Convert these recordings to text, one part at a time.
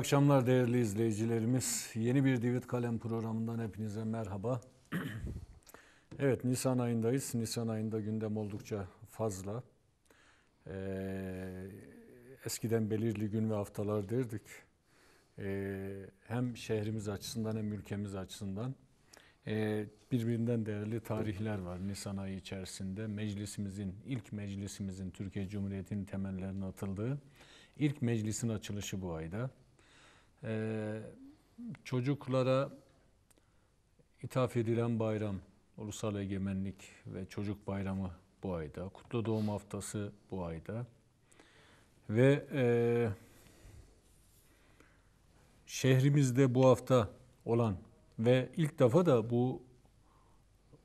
akşamlar değerli izleyicilerimiz. Yeni bir Divit Kalem programından hepinize merhaba. evet Nisan ayındayız. Nisan ayında gündem oldukça fazla. Ee, eskiden belirli gün ve haftalar derdik. Ee, hem şehrimiz açısından hem ülkemiz açısından ee, birbirinden değerli tarihler var Nisan ayı içerisinde. Meclisimizin, ilk meclisimizin Türkiye Cumhuriyeti'nin temellerinin atıldığı ilk meclisin açılışı bu ayda. Ee, çocuklara ithaf edilen bayram, Ulusal Egemenlik ve Çocuk Bayramı bu ayda. Kutlu Doğum Haftası bu ayda. Ve e, şehrimizde bu hafta olan ve ilk defa da bu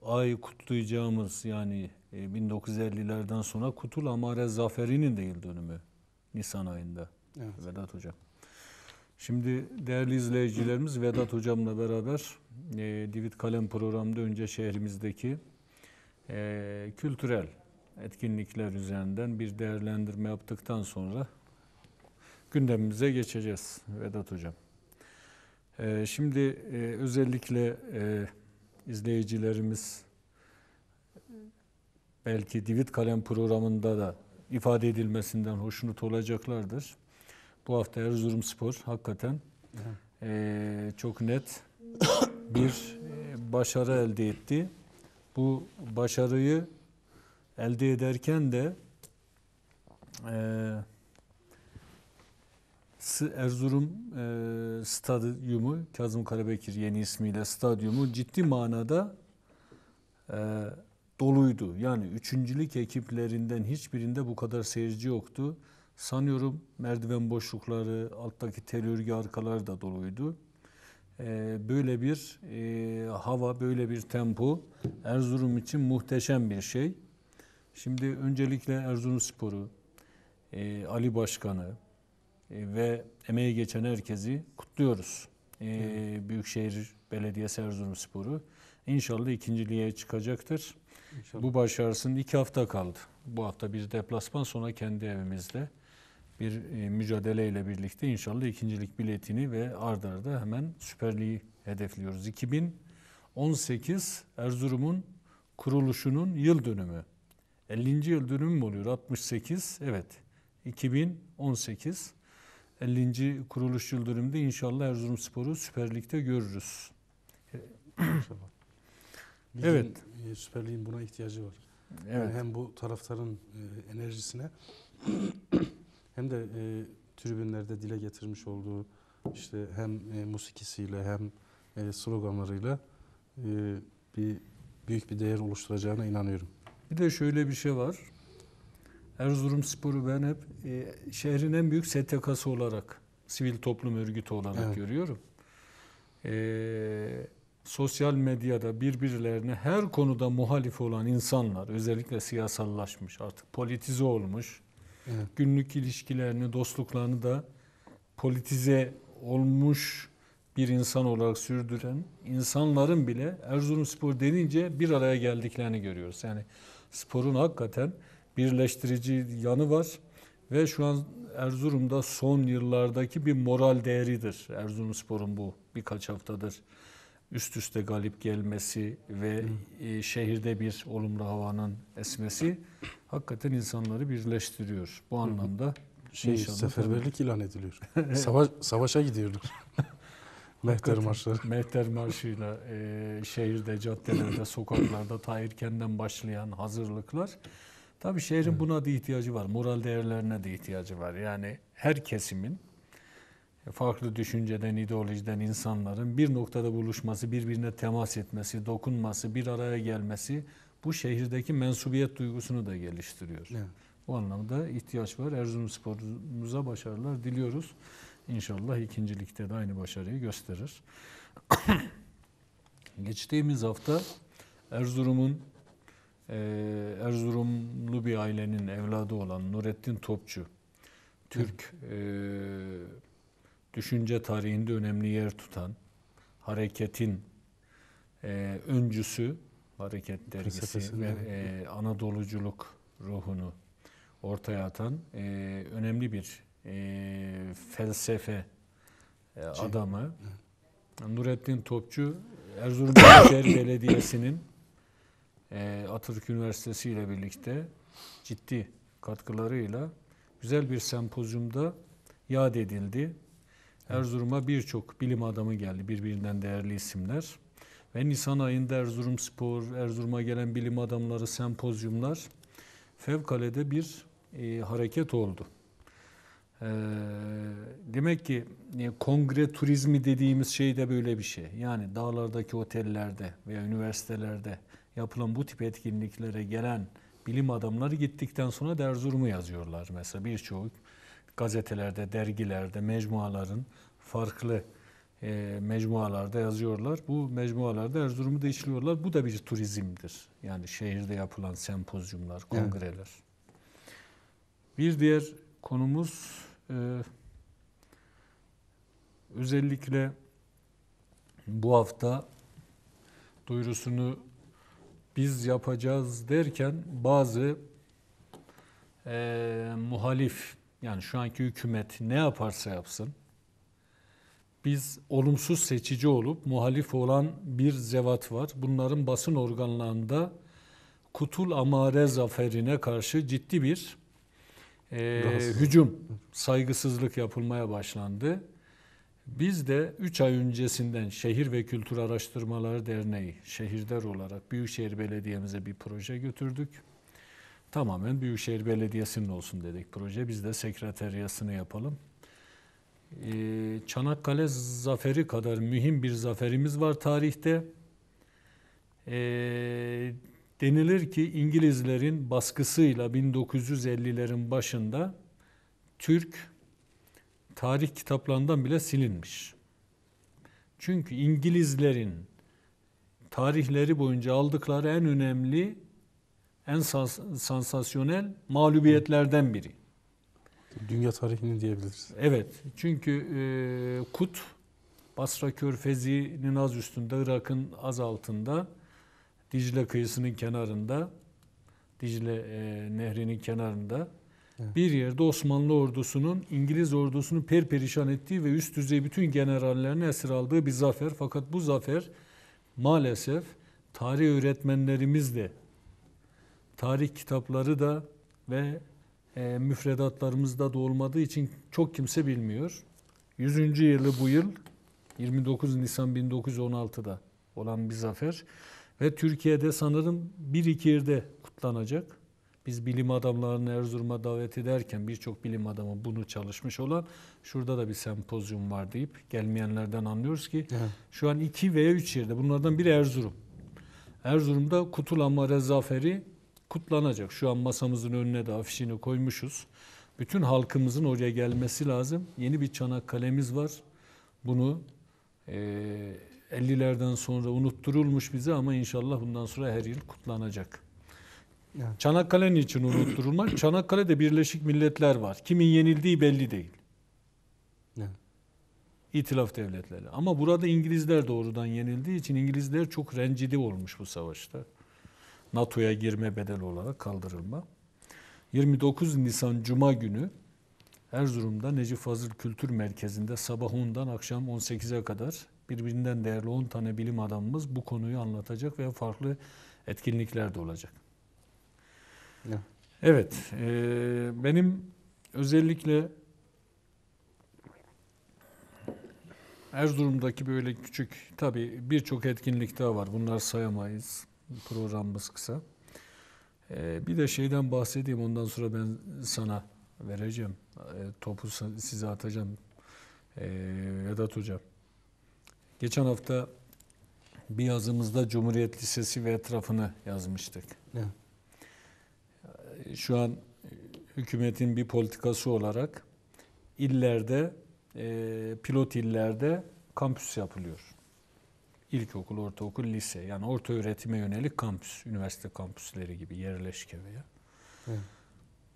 ay kutlayacağımız yani 1950'lerden e, sonra Kutul Amare Zaferi'nin de yıl dönümü Nisan ayında. Evet. Vedat Hocam. Şimdi değerli izleyicilerimiz Vedat Hocam'la beraber e, Divit Kalem programında önce şehrimizdeki e, kültürel etkinlikler üzerinden bir değerlendirme yaptıktan sonra gündemimize geçeceğiz Vedat Hocam. E, şimdi e, özellikle e, izleyicilerimiz belki Divit Kalem programında da ifade edilmesinden hoşnut olacaklardır. Bu hafta Erzurumspor hakikaten e, çok net bir başarı elde etti. Bu başarıyı elde ederken de e, Erzurum e, stadyumu Kazım Karabekir yeni ismiyle stadyumu ciddi manada e, doluydu. Yani üçüncülük ekiplerinden hiçbirinde bu kadar seyirci yoktu. Sanıyorum merdiven boşlukları, alttaki tel örgü arkalar da doluydu. Ee, böyle bir e, hava, böyle bir tempo Erzurum için muhteşem bir şey. Şimdi öncelikle Erzurum Sporu, e, Ali Başkan'ı e, ve emeği geçen herkesi kutluyoruz. Büyükşehir Belediyesi Erzurum Sporu. İnşallah ikinciliğe çıkacaktır. İnşallah. Bu başarısının iki hafta kaldı. Bu hafta bir deplasman sonra kendi evimizde bir e, mücadeleyle birlikte inşallah ikincilik biletini ve ardarda arda hemen süperliği hedefliyoruz. 2018 Erzurum'un kuruluşunun yıl dönümü. 50. yıl dönümü mü oluyor? 68. Evet. 2018 50. kuruluş yıl dönümünde inşallah Erzurumspor'u Süper Lig'de görürüz. evet. E, Süper Lig'in buna ihtiyacı var. Evet. Yani hem bu taraftarın e, enerjisine hem de e, tribünlerde dile getirmiş olduğu işte hem e, musikisiyle hem e, sloganlarıyla e, bir büyük bir değer oluşturacağına inanıyorum. Bir de şöyle bir şey var. Erzurum Sporu ben hep e, şehrin en büyük STK'sı olarak, sivil toplum örgütü olarak evet. görüyorum. E, sosyal medyada birbirlerine her konuda muhalif olan insanlar, özellikle siyasallaşmış artık politize olmuş, Evet. Günlük ilişkilerini, dostluklarını da politize olmuş bir insan olarak sürdüren insanların bile Erzurum Spor denince bir araya geldiklerini görüyoruz. Yani sporun hakikaten birleştirici yanı var ve şu an Erzurum'da son yıllardaki bir moral değeridir. Erzurum Spor'un bu birkaç haftadır üst üste galip gelmesi ve e, şehirde bir olumlu havanın esmesi hakikaten insanları birleştiriyor. Bu anlamda şey, şey seferberlik ilan ediliyor. Savaş savaşa gidiyorlar. Mehter marşları. Mehter marşıyla e, şehirde, caddelerde, sokaklarda Tahirken'den başlayan hazırlıklar. Tabii şehrin buna da ihtiyacı var. Moral değerlerine de ihtiyacı var. Yani her kesimin farklı düşünceden, ideolojiden insanların bir noktada buluşması, birbirine temas etmesi, dokunması, bir araya gelmesi bu şehirdeki mensubiyet duygusunu da geliştiriyor. Evet. Bu anlamda ihtiyaç var. Erzurum sporumuza başarılar diliyoruz. İnşallah ikincilikte de aynı başarıyı gösterir. Geçtiğimiz hafta Erzurum'un e, Erzurumlu bir ailenin evladı olan Nurettin Topçu Türk e, düşünce tarihinde önemli yer tutan, hareketin e, öncüsü, hareket dergisi ve e, Anadoluculuk ruhunu ortaya atan e, önemli bir e, felsefe e, şey, adamı. Nurettin Topçu, Erzurum Büyükşehir Belediyesi'nin e, Atatürk Üniversitesi ile birlikte ciddi katkılarıyla güzel bir sempozyumda yad edildi. Erzurum'a birçok bilim adamı geldi. Birbirinden değerli isimler. Ve Nisan ayında Erzurum Spor, Erzurum'a gelen bilim adamları, sempozyumlar fevkalede bir e, hareket oldu. E, demek ki e, kongre turizmi dediğimiz şey de böyle bir şey. Yani dağlardaki otellerde veya üniversitelerde yapılan bu tip etkinliklere gelen bilim adamları gittikten sonra Erzurum'u yazıyorlar. Mesela birçok gazetelerde, dergilerde, mecmuaların farklı e, mecmualarda yazıyorlar. Bu mecmualarda Erzurum'u da işliyorlar. Bu da bir turizmdir. Yani şehirde yapılan sempozyumlar, kongreler. Evet. Bir diğer konumuz e, özellikle bu hafta duyurusunu biz yapacağız derken bazı e, muhalif yani şu anki hükümet ne yaparsa yapsın biz olumsuz seçici olup muhalif olan bir zevat var. Bunların basın organlarında Kutul Amare zaferine karşı ciddi bir e, hücum, saygısızlık yapılmaya başlandı. Biz de 3 ay öncesinden Şehir ve Kültür Araştırmaları Derneği, şehirler olarak Büyükşehir Belediye'mize bir proje götürdük tamamen Büyükşehir Belediyesi'nin olsun dedik proje. Biz de sekreteriyasını yapalım. Ee, Çanakkale zaferi kadar mühim bir zaferimiz var tarihte. Ee, denilir ki İngilizlerin baskısıyla 1950'lerin başında Türk tarih kitaplarından bile silinmiş. Çünkü İngilizlerin tarihleri boyunca aldıkları en önemli en sans sansasyonel mağlubiyetlerden biri. Dünya tarihini diyebiliriz. Evet. Çünkü e, Kut, Basra Körfezi'nin az üstünde, Irak'ın az altında, Dicle kıyısının kenarında, Dicle e, nehrinin kenarında evet. bir yerde Osmanlı ordusunun İngiliz ordusunu perperişan ettiği ve üst düzey bütün generallerini esir aldığı bir zafer. Fakat bu zafer maalesef tarih öğretmenlerimiz de tarih kitapları da ve e, müfredatlarımızda da olmadığı için çok kimse bilmiyor. 100. yılı bu yıl 29 Nisan 1916'da olan bir zafer ve Türkiye'de sanırım bir iki yerde kutlanacak. Biz bilim adamlarını Erzurum'a davet ederken birçok bilim adamı bunu çalışmış olan şurada da bir sempozyum var deyip gelmeyenlerden anlıyoruz ki şu an iki veya üç yerde bunlardan biri Erzurum. Erzurum'da Kutulanma rezaferi kutlanacak. Şu an masamızın önüne de afişini koymuşuz. Bütün halkımızın oraya gelmesi lazım. Yeni bir Çanakkale'miz var. Bunu e, 50'lerden sonra unutturulmuş bize ama inşallah bundan sonra her yıl kutlanacak. Yani. Çanakkale niçin unutturulmak? Çanakkale'de Birleşik Milletler var. Kimin yenildiği belli değil. Yani. İtilaf devletleri. Ama burada İngilizler doğrudan yenildiği için İngilizler çok rencidi olmuş bu savaşta. NATO'ya girme bedeli olarak kaldırılma. 29 Nisan Cuma günü Erzurum'da Necip Fazıl Kültür Merkezi'nde sabah 10'dan akşam 18'e kadar birbirinden değerli 10 tane bilim adamımız bu konuyu anlatacak ve farklı etkinlikler de olacak. Ya. Evet, e, benim özellikle Erzurum'daki böyle küçük, tabii birçok etkinlik daha var. Bunlar sayamayız. Programımız kısa. Ee, bir de şeyden bahsedeyim. Ondan sonra ben sana vereceğim. Ee, topu size atacağım. E, Vedat Hocam. Geçen hafta bir yazımızda Cumhuriyet Lisesi ve etrafını yazmıştık. Evet. Şu an e, hükümetin bir politikası olarak illerde, e, pilot illerde kampüs yapılıyor ilkokul, ortaokul, lise yani orta öğretime yönelik kampüs, üniversite kampüsleri gibi yerleşke veya.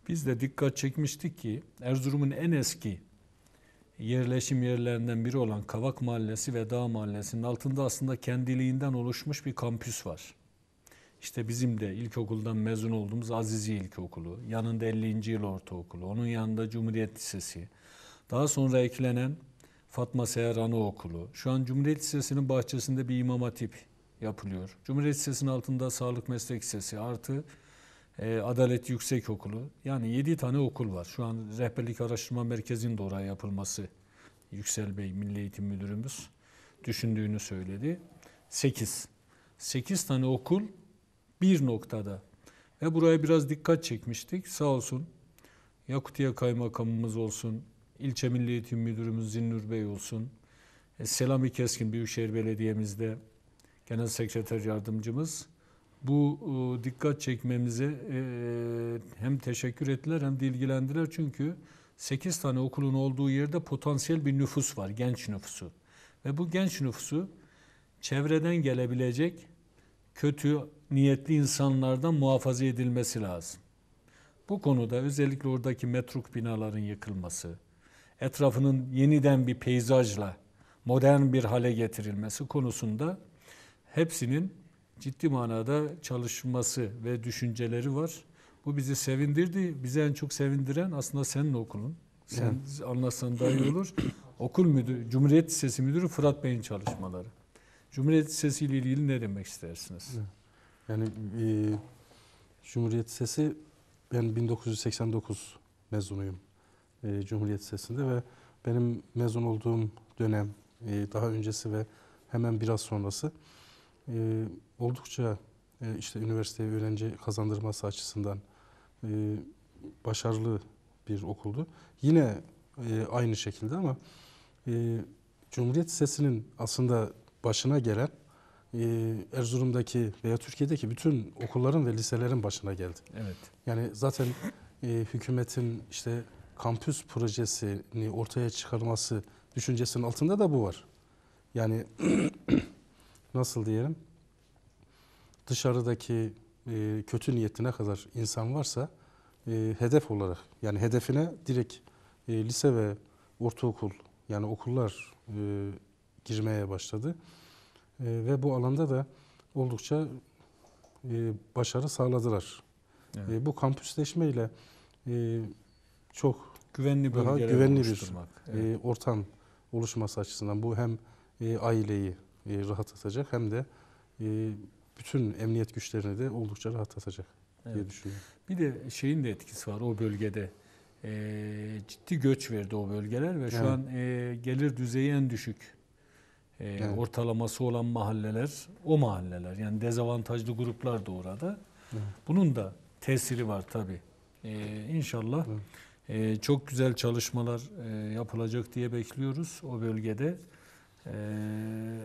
Biz de dikkat çekmiştik ki Erzurum'un en eski yerleşim yerlerinden biri olan Kavak Mahallesi ve Dağ Mahallesi'nin altında aslında kendiliğinden oluşmuş bir kampüs var. İşte bizim de ilkokuldan mezun olduğumuz Azizi İlkokulu, yanında 50. yıl ortaokulu, onun yanında Cumhuriyet Lisesi, daha sonra eklenen Fatma Seher Anaokulu. Şu an Cumhuriyet Lisesi'nin bahçesinde bir imam hatip yapılıyor. Cumhuriyet Lisesi'nin altında Sağlık Meslek Lisesi artı e, Adalet Yüksek Okulu. Yani 7 tane okul var. Şu an Rehberlik Araştırma Merkezi'nin de oraya yapılması Yüksel Bey Milli Eğitim Müdürümüz düşündüğünü söyledi. 8. 8 tane okul bir noktada. Ve buraya biraz dikkat çekmiştik. Sağ olsun Yakutiye Kaymakamımız olsun, ilçe Milli Eğitim Müdürümüz Zinnur Bey olsun. E, Selami Keskin Büyükşehir Belediye'mizde Genel Sekreter Yardımcımız. Bu e, dikkat çekmemize e, hem teşekkür ettiler hem de ilgilendiler. Çünkü 8 tane okulun olduğu yerde potansiyel bir nüfus var, genç nüfusu. Ve bu genç nüfusu çevreden gelebilecek kötü niyetli insanlardan muhafaza edilmesi lazım. Bu konuda özellikle oradaki metruk binaların yıkılması, etrafının yeniden bir peyzajla modern bir hale getirilmesi konusunda hepsinin ciddi manada çalışması ve düşünceleri var. Bu bizi sevindirdi. Bizi en çok sevindiren aslında senin okulun. Sen evet. anlatsan daha iyi olur. Okul müdürü, Cumhuriyet Lisesi Müdürü Fırat Bey'in çalışmaları. Cumhuriyet Lisesi ile ilgili ne demek istersiniz? Yani e, Cumhuriyet Lisesi ben 1989 mezunuyum e, Cumhuriyet Sesi'nde ve benim mezun olduğum dönem e, daha öncesi ve hemen biraz sonrası e, oldukça e, işte üniversiteye öğrenci kazandırması açısından e, başarılı bir okuldu. Yine e, aynı şekilde ama e, Cumhuriyet Sesi'nin aslında başına gelen e, Erzurum'daki veya Türkiye'deki bütün okulların ve liselerin başına geldi. Evet. Yani zaten e, hükümetin işte kampüs projesini ortaya çıkarması düşüncesinin altında da bu var. Yani nasıl diyelim dışarıdaki e, kötü niyetine kadar insan varsa e, hedef olarak yani hedefine direkt e, lise ve ortaokul yani okullar e, girmeye başladı. E, ve bu alanda da oldukça e, başarı sağladılar. Evet. E, bu kampüsleşmeyle e, çok güvenli daha güvenli bir e, evet. e, ortam oluşması açısından bu hem e, aileyi e, rahatlatacak hem de e, bütün emniyet güçlerini de oldukça rahatlatacak evet. diye düşünüyorum. Bir de şeyin de etkisi var o bölgede. E, ciddi göç verdi o bölgeler ve şu evet. an e, gelir düzeyi en düşük e, evet. ortalaması olan mahalleler o mahalleler. Yani dezavantajlı gruplar da orada. Evet. Bunun da tesiri var tabii. E, inşallah evet e, çok güzel çalışmalar e, yapılacak diye bekliyoruz o bölgede. E,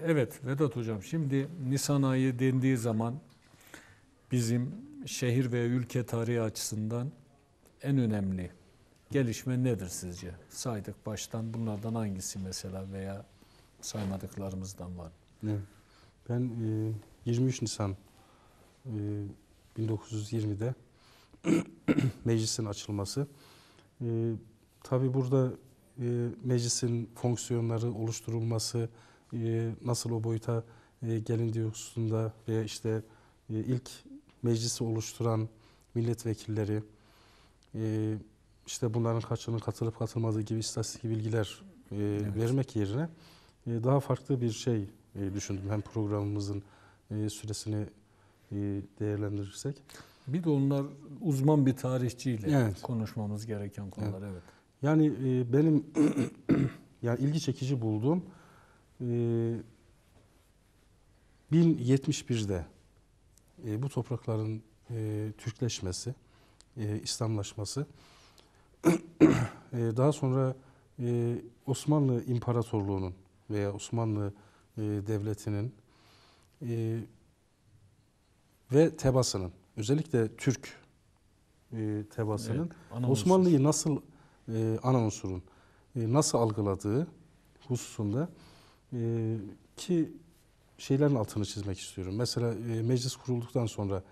evet Vedat Hocam şimdi Nisan ayı dendiği zaman bizim şehir ve ülke tarihi açısından en önemli gelişme nedir sizce? Saydık baştan bunlardan hangisi mesela veya saymadıklarımızdan var? Evet. Ben e, 23 Nisan e, 1920'de meclisin açılması e, tabii burada e, meclisin fonksiyonları oluşturulması, e, nasıl o boyuta e, gelindi hususunda veya işte e, ilk meclisi oluşturan milletvekilleri, e, işte bunların kaçının katılıp katılmadığı gibi istatistik bilgiler e, evet. vermek yerine e, daha farklı bir şey e, düşündüm. Hem programımızın e, süresini e, değerlendirirsek. Bir de onlar uzman bir tarihçiyle evet. konuşmamız gereken konular. Evet. evet. Yani e, benim yani ilgi çekici bulduğum e, 1071'de e, bu toprakların e, Türkleşmesi, İslamlaşması, daha sonra Osmanlı İmparatorluğu'nun veya Osmanlı Devleti'nin ve tebasının özellikle Türk e, tebasının evet, Osmanlı'yı nasıl e, ana unsurun e, nasıl algıladığı hususunda e, ki şeylerin altını çizmek istiyorum. Mesela meclis kurulduktan sonra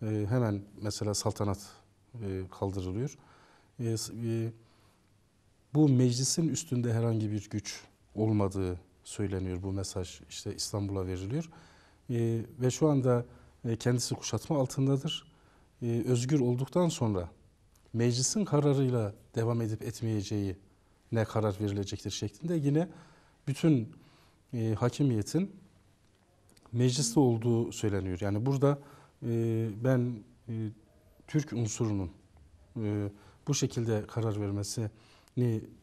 hemen mesela saltanat kaldırılıyor. bu meclisin üstünde herhangi bir güç olmadığı söyleniyor. Bu mesaj işte İstanbul'a veriliyor. ve şu anda kendisi kuşatma altındadır. Ee, özgür olduktan sonra meclisin kararıyla devam edip etmeyeceği ne karar verilecektir şeklinde yine bütün e, hakimiyetin mecliste olduğu söyleniyor. Yani burada e, ben e, Türk unsurunun bu şekilde karar vermesini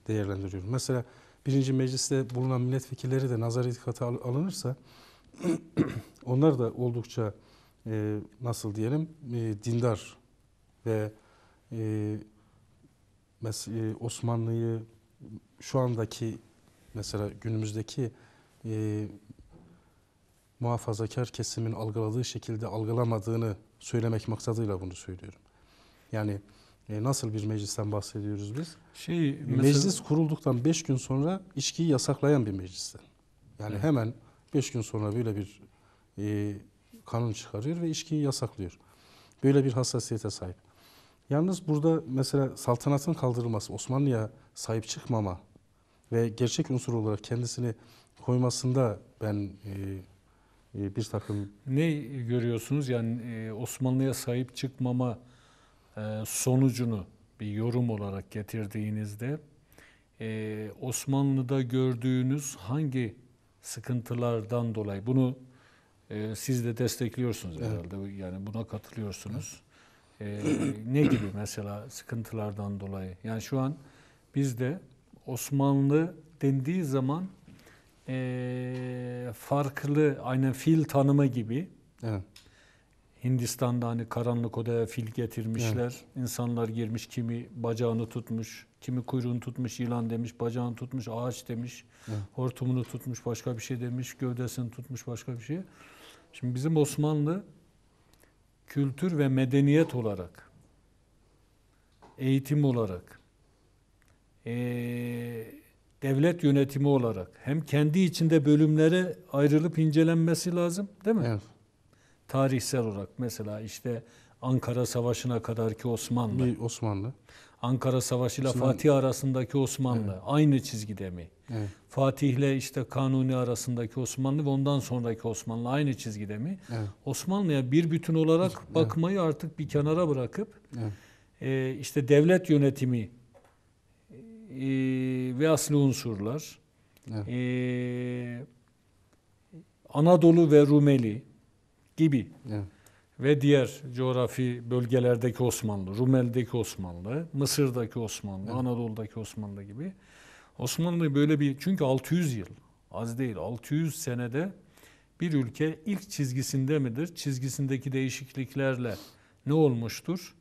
değerlendiriyorum. Mesela birinci mecliste bulunan milletvekilleri de nazar dikkate alınırsa onlar da oldukça e, nasıl diyelim e, dindar ve e, mes- e, Osmanlı'yı şu andaki mesela günümüzdeki e, muhafazakar kesimin algıladığı şekilde algılamadığını söylemek maksadıyla bunu söylüyorum. Yani e, nasıl bir meclisten bahsediyoruz biz? Şey, mesela... Meclis kurulduktan 5 gün sonra içkiyi yasaklayan bir meclisten. Yani evet. hemen 5 gün sonra böyle bir e, kanun çıkarıyor ve içkiyi yasaklıyor. Böyle bir hassasiyete sahip. Yalnız burada mesela saltanatın kaldırılması, Osmanlı'ya sahip çıkmama ve gerçek unsur olarak kendisini koymasında ben e, e, bir takım... Ne görüyorsunuz yani e, Osmanlı'ya sahip çıkmama e, sonucunu bir yorum olarak getirdiğinizde e, Osmanlı'da gördüğünüz hangi sıkıntılardan dolayı bunu e, siz de destekliyorsunuz evet. herhalde. Yani buna katılıyorsunuz. E, ne gibi mesela sıkıntılardan dolayı? Yani şu an bizde Osmanlı dendiği zaman e, farklı aynen fil tanımı gibi evet. Hindistan'da hani karanlık odaya fil getirmişler. Evet. İnsanlar girmiş kimi bacağını tutmuş, kimi kuyruğunu tutmuş, yılan demiş, bacağını tutmuş, ağaç demiş, evet. hortumunu tutmuş, başka bir şey demiş, gövdesini tutmuş, başka bir şey. Şimdi bizim Osmanlı kültür ve medeniyet olarak, eğitim olarak, e, devlet yönetimi olarak hem kendi içinde bölümlere ayrılıp incelenmesi lazım değil mi? Evet. Tarihsel olarak mesela işte Ankara Savaşı'na kadarki Osmanlı. Bir Osmanlı. Ankara Savaşı ile Fatih arasındaki Osmanlı evet. aynı çizgide mi? Evet. Fatih ile işte Kanuni arasındaki Osmanlı ve ondan sonraki Osmanlı aynı çizgide mi? Evet. Osmanlı'ya bir bütün olarak evet. bakmayı artık bir kenara bırakıp evet. e, işte devlet yönetimi e, ve asli unsurlar evet. e, Anadolu ve Rumeli gibi evet ve diğer coğrafi bölgelerdeki Osmanlı, Rumel'deki Osmanlı, Mısır'daki Osmanlı, evet. Anadolu'daki Osmanlı gibi Osmanlı böyle bir çünkü 600 yıl az değil 600 senede bir ülke ilk çizgisinde midir? Çizgisindeki değişikliklerle ne olmuştur?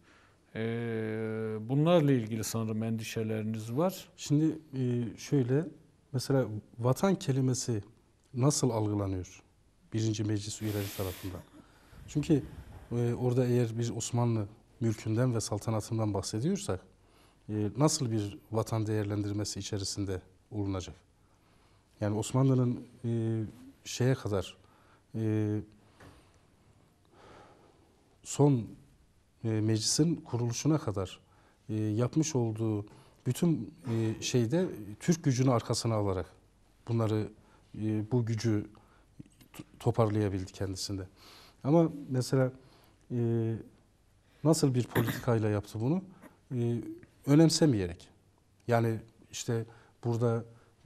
Ee, bunlarla ilgili sanırım endişeleriniz var. Şimdi e, şöyle mesela vatan kelimesi nasıl algılanıyor? Birinci meclis üyeleri tarafından. Çünkü e, orada eğer bir Osmanlı mülkünden ve saltanatından bahsediyorsak e, nasıl bir vatan değerlendirmesi içerisinde olunacak? Yani Osmanlı'nın e, şeye kadar e, son e, meclisin kuruluşuna kadar e, yapmış olduğu bütün e, şeyde Türk gücünü arkasına alarak bunları e, bu gücü toparlayabildi kendisinde. Ama mesela e, nasıl bir politikayla yaptı bunu? E, önemsemeyerek. Yani işte burada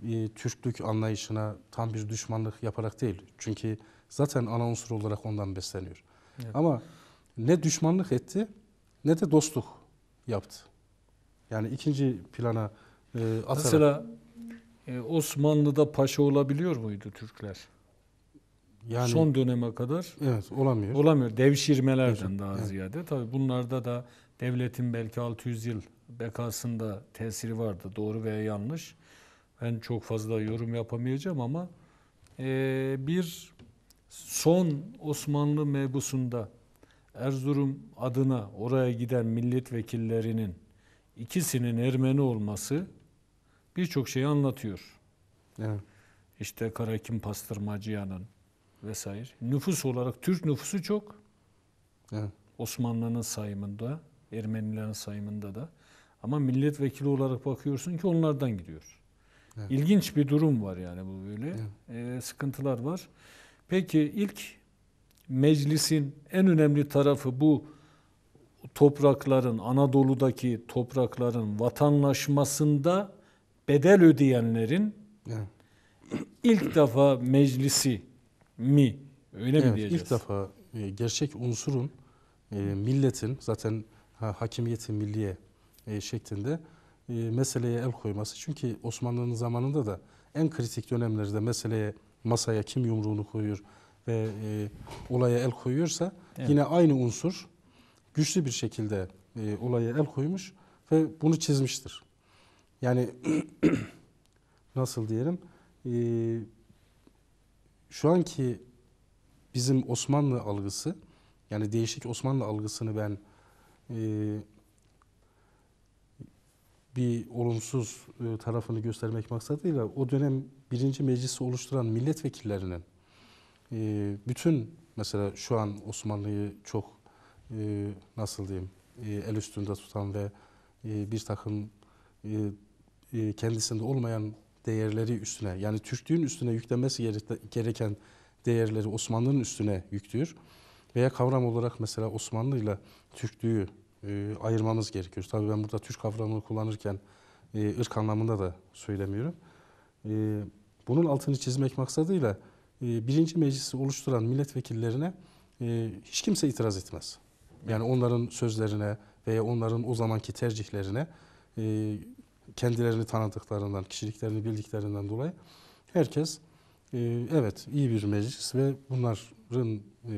e, Türklük anlayışına tam bir düşmanlık yaparak değil. Çünkü zaten ana unsur olarak ondan besleniyor. Evet. Ama ne düşmanlık etti ne de dostluk yaptı. Yani ikinci plana e, atarak. Mesela e, Osmanlı'da paşa olabiliyor muydu Türkler? Yani, son döneme kadar evet, olamıyor. Olamıyor. Devşirmelerden evet. daha evet. ziyade. Tabii bunlarda da devletin belki 600 yıl bekasında tesiri vardı. Doğru veya yanlış. Ben çok fazla yorum yapamayacağım ama e, bir son Osmanlı mebusunda Erzurum adına oraya giden milletvekillerinin ikisinin Ermeni olması birçok şeyi anlatıyor. Evet. İşte Karakim Pastırmacıyan'ın, vesaire. Nüfus olarak Türk nüfusu çok. Evet. Osmanlı'nın sayımında, Ermenilerin sayımında da. Ama milletvekili olarak bakıyorsun ki onlardan gidiyor. Evet. İlginç bir durum var yani bu böyle. Evet. Ee, sıkıntılar var. Peki ilk meclisin en önemli tarafı bu toprakların, Anadolu'daki toprakların vatanlaşmasında bedel ödeyenlerin evet. ilk defa meclisi mi? Öyle evet, mi diyeceğiz? İlk defa e, gerçek unsurun e, milletin zaten ha, hakimiyeti milliye e, şeklinde e, meseleye el koyması. Çünkü Osmanlı'nın zamanında da en kritik dönemlerde meseleye masaya kim yumruğunu koyuyor ve e, olaya el koyuyorsa evet. yine aynı unsur güçlü bir şekilde e, olaya el koymuş ve bunu çizmiştir. Yani nasıl diyelim? E, şu anki bizim Osmanlı algısı yani değişik Osmanlı algısını ben e, bir olumsuz e, tarafını göstermek maksadıyla o dönem birinci meclisi oluşturan milletvekillerinin e, bütün mesela şu an Osmanlı'yı çok e, nasıl diyeyim e, el üstünde tutan ve e, bir takım e, e, kendisinde olmayan değerleri üstüne yani Türklüğün üstüne yüklemesi gereken değerleri Osmanlı'nın üstüne yüklüyor. Veya kavram olarak mesela Osmanlı ile Türklüğü e, ayırmamız gerekiyor. Tabii ben burada Türk kavramını kullanırken e, ırk anlamında da söylemiyorum. E, bunun altını çizmek maksadıyla e, birinci meclisi oluşturan milletvekillerine e, hiç kimse itiraz etmez. Yani onların sözlerine veya onların o zamanki tercihlerine e, kendilerini tanıdıklarından, kişiliklerini bildiklerinden dolayı herkes e, evet iyi bir meclis ve bunların e,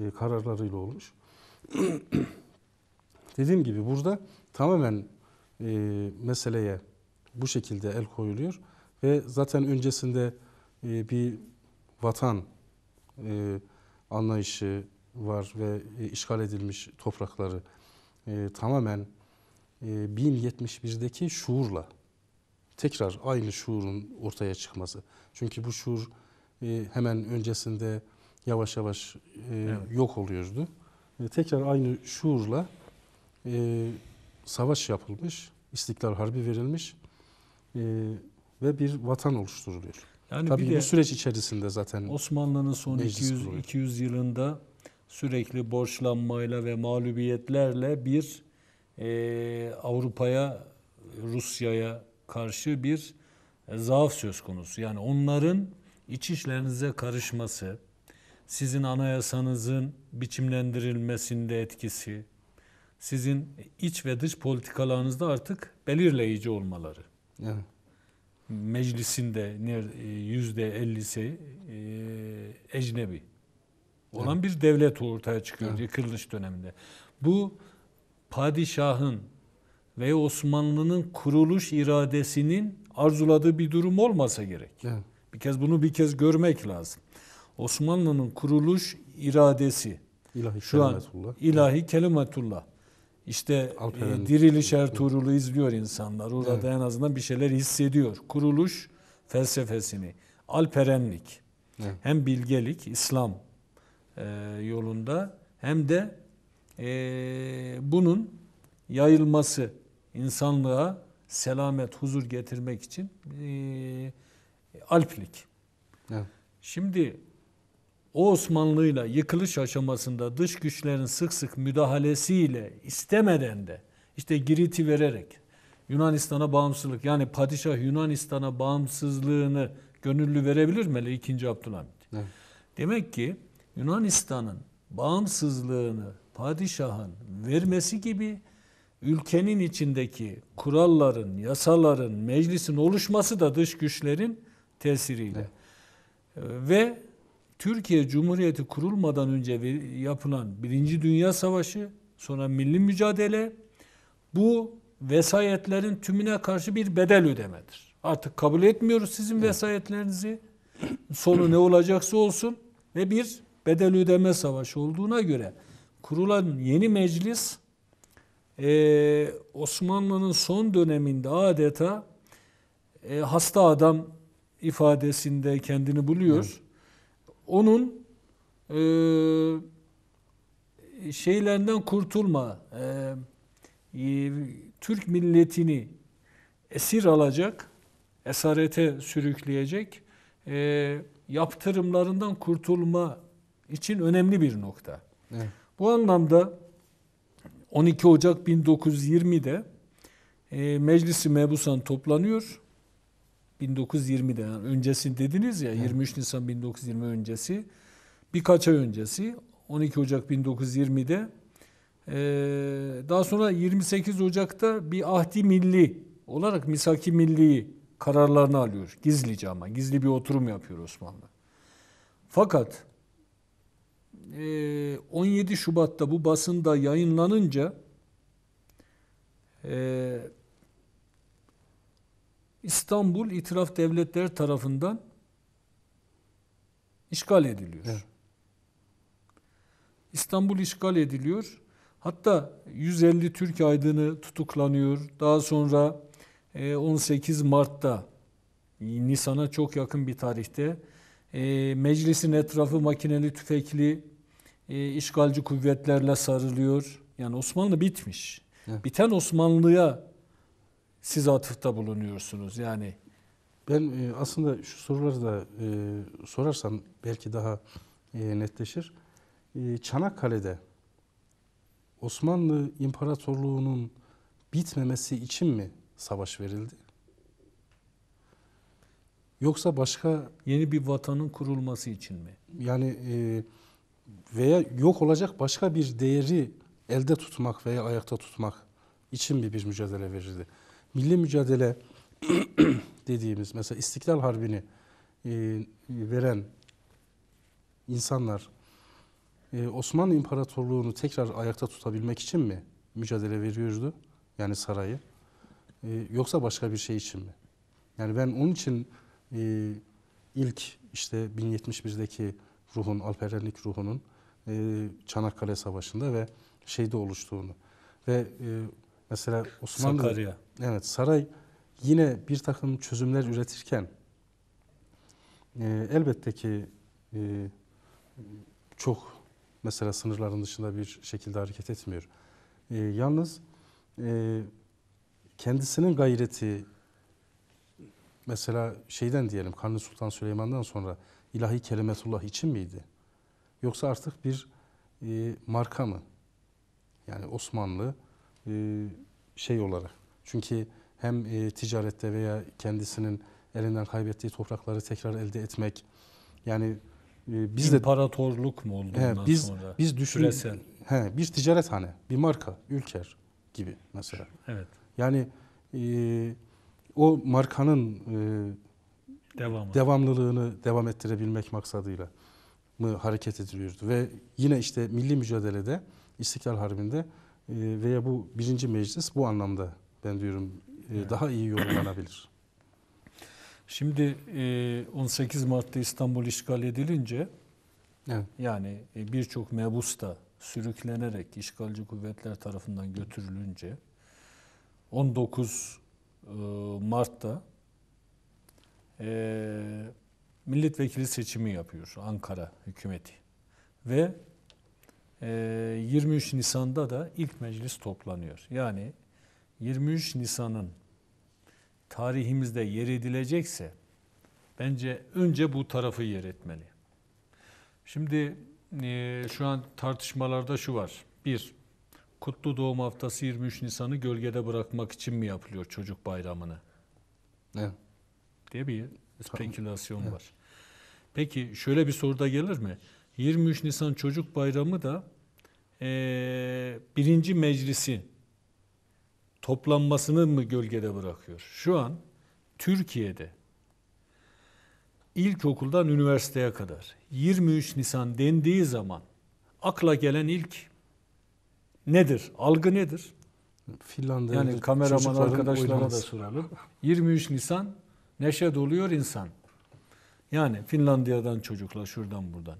e, kararlarıyla olmuş. Dediğim gibi burada tamamen meseleye bu şekilde el koyuluyor ve zaten öncesinde bir vatan anlayışı var ve işgal edilmiş toprakları tamamen 1071'deki e, şuurla tekrar aynı şuurun ortaya çıkması. Çünkü bu şuur e, hemen öncesinde yavaş yavaş e, yok oluyordu. Tekrar aynı şuurla savaş yapılmış, İstiklal Harbi verilmiş ve bir vatan oluşturuluyor. Yani Tabii bir bu süreç içerisinde zaten Osmanlı'nın son 200 200 yılında sürekli borçlanmayla ve mağlubiyetlerle bir e, Avrupa'ya, Rusya'ya karşı bir e, zaaf söz konusu. Yani onların iç işlerinize karışması, sizin anayasanızın biçimlendirilmesinde etkisi, sizin iç ve dış politikalarınızda artık belirleyici olmaları. Evet. Meclisinde e, yüzde ellisi e, ecnebi olan evet. bir devlet ortaya çıkıyor evet. yıkırılış döneminde. Bu padişahın ve Osmanlı'nın kuruluş iradesinin arzuladığı bir durum olmasa gerek. Evet. Bir kez bunu bir kez görmek lazım. Osmanlı'nın kuruluş iradesi ilahi şu an ilahi kelimetullah. İşte e, diriliş Ertuğrul'u izliyor insanlar. Orada evet. en azından bir şeyler hissediyor. Kuruluş felsefesini. Alperenlik. Evet. Hem bilgelik, İslam e, yolunda hem de e, bunun yayılması insanlığa selamet, huzur getirmek için e, alplik. Evet. Şimdi o Osmanlı'yla yıkılış aşamasında dış güçlerin sık sık müdahalesiyle istemeden de işte Girit'i vererek Yunanistan'a bağımsızlık yani padişah Yunanistan'a bağımsızlığını gönüllü verebilir mi 2. Abdülhamit? Evet. Demek ki Yunanistan'ın bağımsızlığını padişahın vermesi gibi ülkenin içindeki kuralların, yasaların, meclisin oluşması da dış güçlerin tesiriyle. Evet. Ve Türkiye Cumhuriyeti kurulmadan önce yapılan Birinci Dünya Savaşı, sonra milli mücadele, bu vesayetlerin tümüne karşı bir bedel ödemedir. Artık kabul etmiyoruz sizin evet. vesayetlerinizi. Sonu ne olacaksa olsun ve bir bedel ödeme savaşı olduğuna göre kurulan yeni meclis e, Osmanlı'nın son döneminde adeta e, hasta adam ifadesinde kendini buluyor. Evet. Onun e, şeylerden kurtulma, e, e, Türk milletini esir alacak, esarete sürükleyecek e, yaptırımlarından kurtulma için önemli bir nokta. Evet. Bu anlamda 12 Ocak 1920'de e, meclisi mebusan toplanıyor. 1920'de yani öncesi dediniz ya 23 Nisan 1920 öncesi birkaç ay öncesi 12 Ocak 1920'de e, daha sonra 28 Ocak'ta bir ahdi milli olarak misaki milli kararlarını alıyor. Gizlice ama gizli bir oturum yapıyor Osmanlı. Fakat 17 Şubat'ta bu basında yayınlanınca İstanbul İtiraf devletler tarafından işgal ediliyor. Evet. İstanbul işgal ediliyor. Hatta 150 Türk aydını tutuklanıyor. Daha sonra 18 Mart'ta Nisan'a çok yakın bir tarihte meclisin etrafı makineli tüfekli e, işgalci kuvvetlerle sarılıyor. Yani Osmanlı bitmiş. Evet. Biten Osmanlı'ya siz atıfta bulunuyorsunuz yani. Ben e, aslında şu soruları da e, sorarsan belki daha e, netleşir. E, Çanakkale'de Osmanlı İmparatorluğu'nun bitmemesi için mi savaş verildi? Yoksa başka... Yeni bir vatanın kurulması için mi? Yani... E, veya yok olacak başka bir değeri elde tutmak veya ayakta tutmak için bir, bir mücadele verirdi. Milli mücadele dediğimiz mesela İstiklal Harbi'ni e, veren insanlar e, Osmanlı İmparatorluğu'nu tekrar ayakta tutabilmek için mi mücadele veriyordu? Yani sarayı. E, yoksa başka bir şey için mi? Yani ben onun için e, ilk işte 1071'deki ruhun, Alperenlik ruhunun e, Çanakkale Savaşı'nda ve şeyde oluştuğunu. Ve e, mesela Osmanlı... Sakarya. Evet, saray yine bir takım çözümler üretirken e, elbette ki e, çok mesela sınırların dışında bir şekilde hareket etmiyor. E, yalnız e, kendisinin gayreti mesela şeyden diyelim Kanuni Sultan Süleyman'dan sonra ilahi kelimetullah için miydi? Yoksa artık bir e, marka mı? Yani Osmanlı e, şey olarak. Çünkü hem e, ticarette veya kendisinin elinden kaybettiği toprakları tekrar elde etmek yani e, biz imparatorluk mu oldu he, biz, sonra? Biz düşün, He, bir ticaret hani, bir marka, ülker gibi mesela. Evet. Yani e, o markanın e, Devamı. devamlılığını devam ettirebilmek maksadıyla mı hareket ediliyordu. Ve yine işte milli mücadelede İstiklal Harbi'nde e, veya bu birinci meclis bu anlamda ben diyorum e, evet. daha iyi yorumlanabilir. Şimdi 18 e, Mart'ta İstanbul işgal edilince evet. yani birçok mebus da sürüklenerek işgalci kuvvetler tarafından götürülünce 19 Mart'ta e, milletvekili seçimi yapıyor Ankara hükümeti. Ve e, 23 Nisan'da da ilk meclis toplanıyor. Yani 23 Nisan'ın tarihimizde yer edilecekse bence önce bu tarafı yer etmeli. Şimdi e, şu an tartışmalarda şu var. Bir, Kutlu Doğum Haftası 23 Nisan'ı gölgede bırakmak için mi yapılıyor çocuk bayramını? Evet diye bir spekülasyon tamam. var. Peki şöyle bir soru da gelir mi? 23 Nisan Çocuk Bayramı da e, birinci meclisi toplanmasını mı gölgede bırakıyor? Şu an Türkiye'de ilkokuldan üniversiteye kadar 23 Nisan dendiği zaman akla gelen ilk nedir? Algı nedir? Finlandiya'da yani kameraman arkadaşlara da soralım. 23 Nisan neşe doluyor insan. Yani Finlandiya'dan çocuklar şuradan buradan.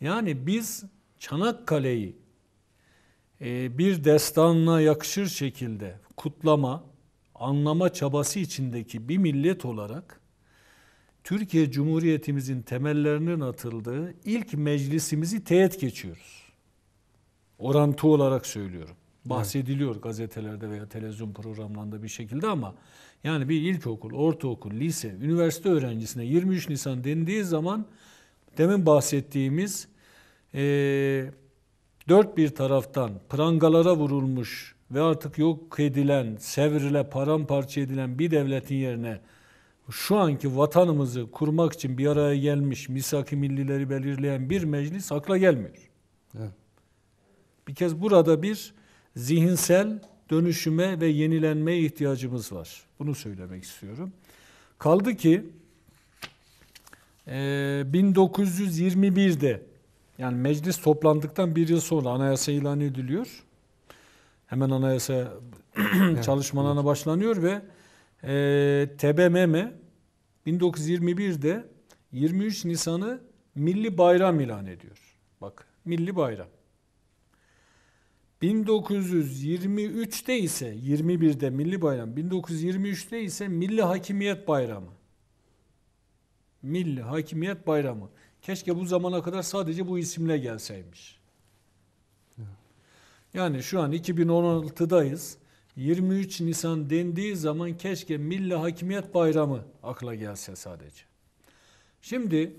Yani biz Çanakkale'yi e, bir destanla yakışır şekilde kutlama, anlama çabası içindeki bir millet olarak Türkiye Cumhuriyetimizin temellerinin atıldığı ilk meclisimizi teğet geçiyoruz. Orantı olarak söylüyorum. Bahsediliyor gazetelerde veya televizyon programlarında bir şekilde ama yani bir ilkokul, ortaokul, lise, üniversite öğrencisine 23 Nisan dendiği zaman demin bahsettiğimiz e, dört bir taraftan prangalara vurulmuş ve artık yok edilen, sevrile, paramparça edilen bir devletin yerine şu anki vatanımızı kurmak için bir araya gelmiş misak millileri belirleyen bir meclis akla gelmiyor. Evet. Bir kez burada bir zihinsel dönüşüme ve yenilenmeye ihtiyacımız var. Bunu söylemek istiyorum. Kaldı ki 1921'de e, yani meclis toplandıktan bir yıl sonra anayasa ilan ediliyor. Hemen anayasa çalışmalarına başlanıyor ve e, TBMM 1921'de 23 Nisan'ı milli bayram ilan ediyor. Bak milli bayram. 1923'te ise 21'de Milli Bayram, 1923'te ise Milli Hakimiyet Bayramı. Milli Hakimiyet Bayramı. Keşke bu zamana kadar sadece bu isimle gelseymiş. Yani şu an 2016'dayız. 23 Nisan dendiği zaman keşke Milli Hakimiyet Bayramı akla gelse sadece. Şimdi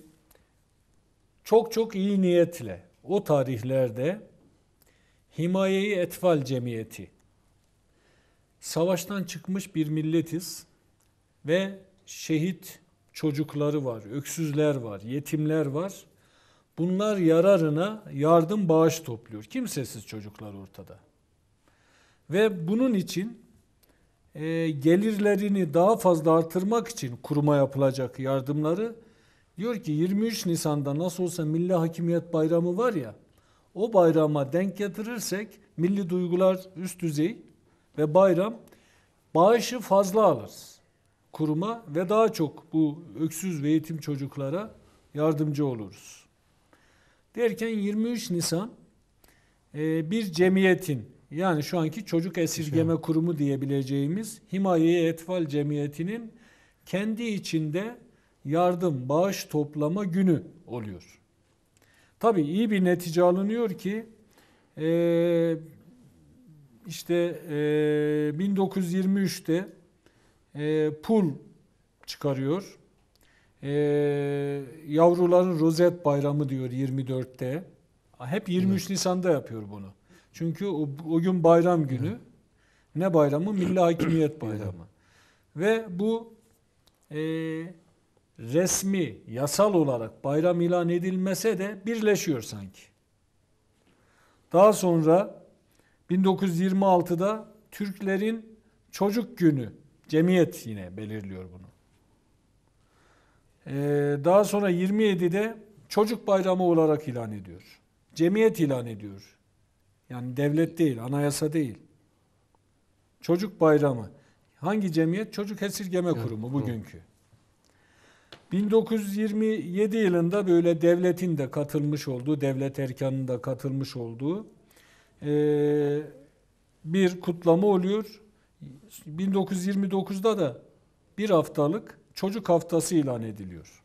çok çok iyi niyetle o tarihlerde Himayeyi Etfal Cemiyeti. Savaştan çıkmış bir milletiz ve şehit çocukları var, öksüzler var, yetimler var. Bunlar yararına yardım bağış topluyor. Kimsesiz çocuklar ortada. Ve bunun için e, gelirlerini daha fazla artırmak için kuruma yapılacak yardımları diyor ki 23 Nisan'da nasıl olsa Milli Hakimiyet Bayramı var ya o bayrama denk getirirsek milli duygular üst düzey ve bayram bağışı fazla alırız kuruma ve daha çok bu öksüz ve yetim çocuklara yardımcı oluruz. Derken 23 Nisan e, bir cemiyetin yani şu anki çocuk esirgeme kurumu diyebileceğimiz Himaye Etfal Cemiyeti'nin kendi içinde yardım, bağış toplama günü oluyor. Tabii iyi bir netice alınıyor ki e, işte e, 1923'te e, pul çıkarıyor. E, yavruların rozet bayramı diyor 24'te. Hep 23 Nisan'da yapıyor bunu. Çünkü o, o gün bayram günü. Ne bayramı? Milli Hakimiyet Bayramı. Ve bu e, resmi, yasal olarak bayram ilan edilmese de birleşiyor sanki. Daha sonra 1926'da Türklerin Çocuk Günü, Cemiyet yine belirliyor bunu. Ee, daha sonra 27'de Çocuk Bayramı olarak ilan ediyor. Cemiyet ilan ediyor. Yani devlet değil, anayasa değil. Çocuk Bayramı. Hangi cemiyet? Çocuk Esirgeme evet, Kurumu bugünkü. Doğru. 1927 yılında böyle devletin de katılmış olduğu, devlet erkanının da katılmış olduğu e, bir kutlama oluyor. 1929'da da bir haftalık çocuk haftası ilan ediliyor.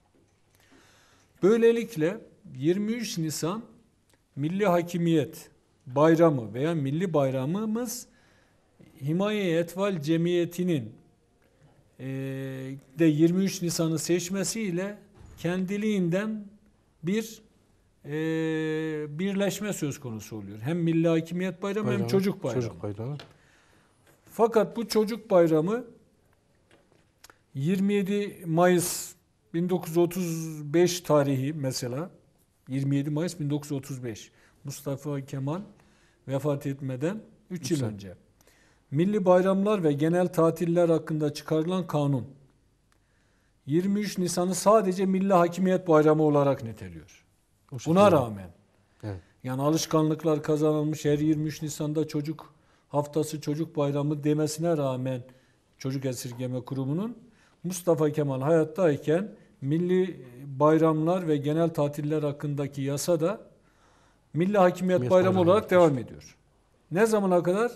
Böylelikle 23 Nisan Milli Hakimiyet Bayramı veya Milli Bayramımız Himaye Etval Cemiyeti'nin ee, de 23 Nisan'ı seçmesiyle kendiliğinden bir e, birleşme söz konusu oluyor. Hem Milli Hakimiyet Bayramı, bayramı hem Çocuk Bayramı. Çocuk Bayramı. Fakat bu Çocuk Bayramı 27 Mayıs 1935 tarihi mesela 27 Mayıs 1935 Mustafa Kemal vefat etmeden 3 yıl önce. Milli bayramlar ve genel tatiller hakkında çıkarılan kanun 23 Nisan'ı sadece Milli Hakimiyet Bayramı olarak niteliyor. Buna rağmen evet. yani alışkanlıklar kazanılmış her 23 Nisan'da çocuk haftası çocuk bayramı demesine rağmen Çocuk Esirgeme Kurumu'nun Mustafa Kemal hayattayken milli bayramlar ve genel tatiller hakkındaki yasa da milli hakimiyet bayramı olarak devam ediyor. Ne zamana kadar?